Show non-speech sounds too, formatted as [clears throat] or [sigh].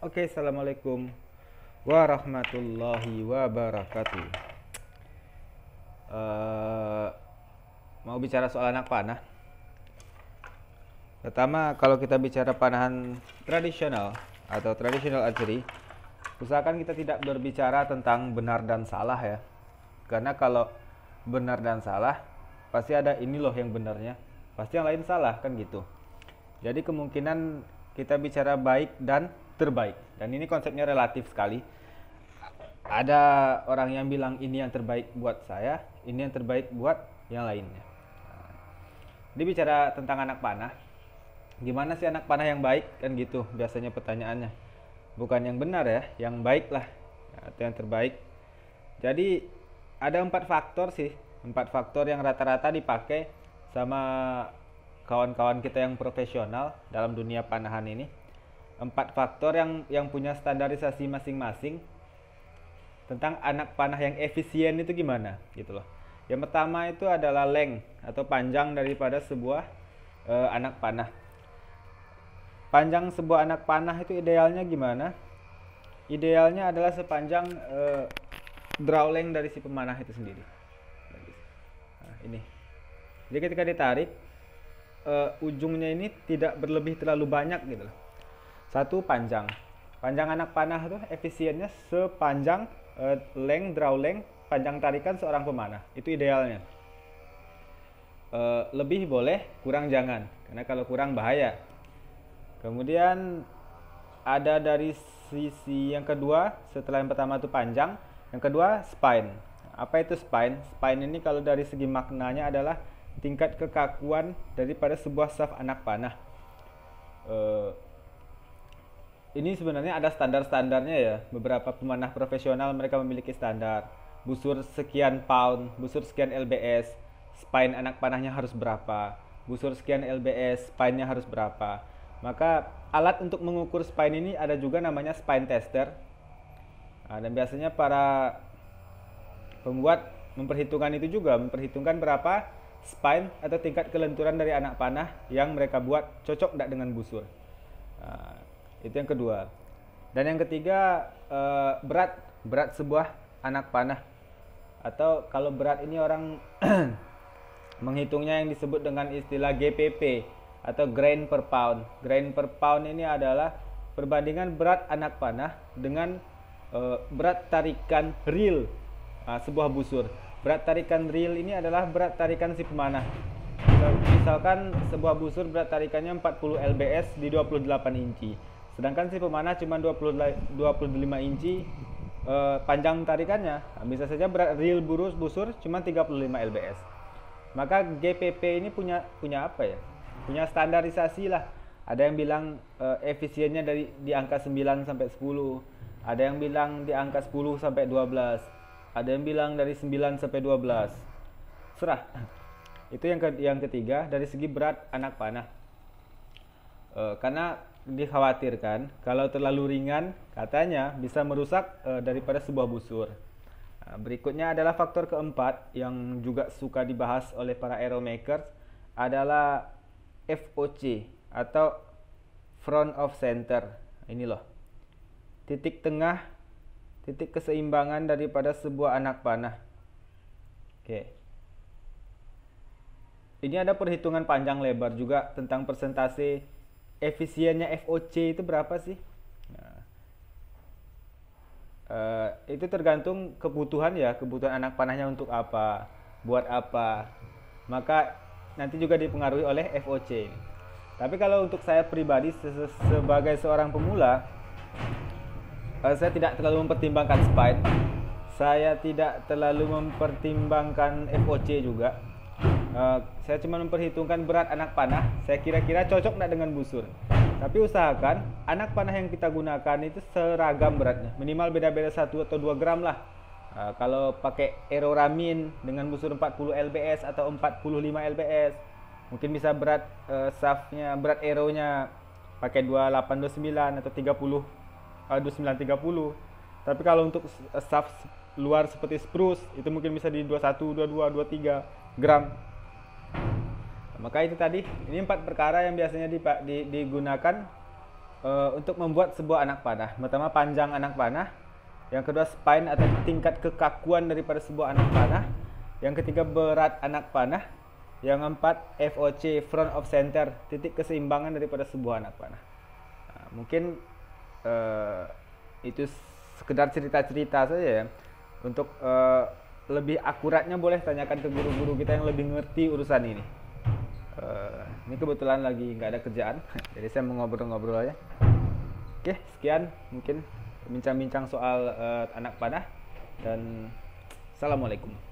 Oke, assalamualaikum warahmatullahi wabarakatuh. Uh, mau bicara soal anak panah. Pertama, kalau kita bicara panahan tradisional atau traditional archery, usahakan kita tidak berbicara tentang benar dan salah ya. Karena kalau benar dan salah, pasti ada ini loh yang benarnya, pasti yang lain salah kan gitu. Jadi kemungkinan kita bicara baik dan terbaik. Dan ini konsepnya relatif sekali. Ada orang yang bilang ini yang terbaik buat saya, ini yang terbaik buat yang lainnya. ini bicara tentang anak panah. Gimana sih anak panah yang baik kan gitu biasanya pertanyaannya. Bukan yang benar ya, yang baik lah atau yang terbaik. Jadi ada empat faktor sih, empat faktor yang rata-rata dipakai sama kawan-kawan kita yang profesional dalam dunia panahan ini empat faktor yang yang punya standarisasi masing-masing tentang anak panah yang efisien itu gimana gitu loh. Yang pertama itu adalah length atau panjang daripada sebuah e, anak panah. Panjang sebuah anak panah itu idealnya gimana? Idealnya adalah sepanjang e, draw length dari si pemanah itu sendiri. Nah, ini. Jadi ketika ditarik e, ujungnya ini tidak berlebih terlalu banyak gitu loh satu panjang. Panjang anak panah itu efisiennya sepanjang uh, length draw leng, panjang tarikan seorang pemanah. Itu idealnya. Uh, lebih boleh, kurang jangan. Karena kalau kurang bahaya. Kemudian ada dari sisi yang kedua, setelah yang pertama itu panjang, yang kedua spine. Apa itu spine? Spine ini kalau dari segi maknanya adalah tingkat kekakuan daripada sebuah saf anak panah. Uh, ini sebenarnya ada standar-standarnya ya. Beberapa pemanah profesional mereka memiliki standar. Busur sekian pound, busur sekian LBS, spine anak panahnya harus berapa, busur sekian LBS, spine-nya harus berapa. Maka alat untuk mengukur spine ini ada juga namanya spine tester. Nah, dan biasanya para pembuat memperhitungkan itu juga, memperhitungkan berapa spine atau tingkat kelenturan dari anak panah yang mereka buat cocok tidak dengan busur. Nah, itu yang kedua. Dan yang ketiga uh, berat berat sebuah anak panah atau kalau berat ini orang [clears throat] menghitungnya yang disebut dengan istilah GPP atau grain per pound. Grain per pound ini adalah perbandingan berat anak panah dengan uh, berat tarikan reel uh, sebuah busur. Berat tarikan reel ini adalah berat tarikan si pemanah. Misalkan sebuah busur berat tarikannya 40 lbs di 28 inci sedangkan si pemanah cuma 20, 25 inci eh, panjang tarikannya nah, bisa saja berat real burus busur cuma 35 lbs maka GPP ini punya punya apa ya punya standarisasi lah ada yang bilang eh, efisiennya dari di angka 9 sampai 10 ada yang bilang di angka 10 sampai 12 ada yang bilang dari 9 sampai 12 serah itu yang ke, yang ketiga dari segi berat anak panah Uh, karena dikhawatirkan kalau terlalu ringan katanya bisa merusak e, daripada sebuah busur. Nah, berikutnya adalah faktor keempat yang juga suka dibahas oleh para aeromakers adalah FOC atau front of center. Ini loh. Titik tengah, titik keseimbangan daripada sebuah anak panah. Oke. Ini ada perhitungan panjang lebar juga tentang persentase efisiennya FOC itu berapa sih? uh, itu tergantung kebutuhan ya, kebutuhan anak panahnya untuk apa, buat apa. Maka nanti juga dipengaruhi oleh FOC. Tapi kalau untuk saya pribadi se sebagai seorang pemula, uh, saya tidak terlalu mempertimbangkan spite. Saya tidak terlalu mempertimbangkan FOC juga Eh, saya cuma memperhitungkan berat anak panah saya kira-kira cocok tidak dengan busur tapi usahakan anak panah yang kita gunakan itu seragam beratnya minimal beda-beda 1 atau 2 gram lah uh, kalau pakai aeroramin dengan busur 40 lbs atau 45 lbs mungkin bisa berat uh, eh, shaftnya berat aeronya pakai 28 29 atau 30 uh, 29 30 tapi kalau untuk shaft luar seperti spruce itu mungkin bisa di 21 22 23 gram maka itu tadi ini empat perkara yang biasanya digunakan eh, untuk membuat sebuah anak panah pertama panjang anak panah yang kedua spine atau tingkat kekakuan daripada sebuah anak panah yang ketiga berat anak panah yang keempat FOC front of center titik keseimbangan daripada sebuah anak panah nah, mungkin uh, itu sekedar cerita-cerita saja ya untuk uh, lebih akuratnya boleh tanyakan ke guru-guru kita yang lebih ngerti urusan ini Eh, ini kebetulan lagi nggak ada kerjaan [laughs] jadi saya mau ngobrol-ngobrol aja oke sekian mungkin bincang-bincang soal uh, anak panah dan assalamualaikum